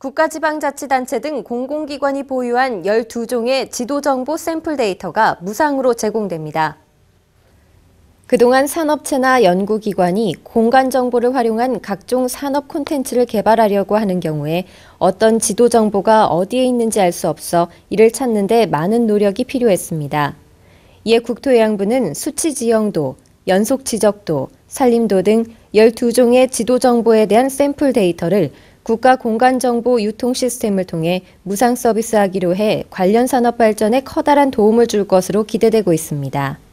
국가지방자치단체 등 공공기관이 보유한 12종의 지도정보 샘플 데이터가 무상으로 제공됩니다. 그동안 산업체나 연구기관이 공간정보를 활용한 각종 산업 콘텐츠를 개발하려고 하는 경우에 어떤 지도정보가 어디에 있는지 알 수 없어 이를 찾는 데 많은 노력이 필요했습니다. 이에 국토해양부는 수치지형도, 연속지적도, 산림도 등 12종의 지도 정보에 대한 샘플 데이터를 국가 공간 정보 유통 시스템을 통해 무상 서비스하기로 해 관련 산업 발전에 커다란 도움을 줄 것으로 기대되고 있습니다.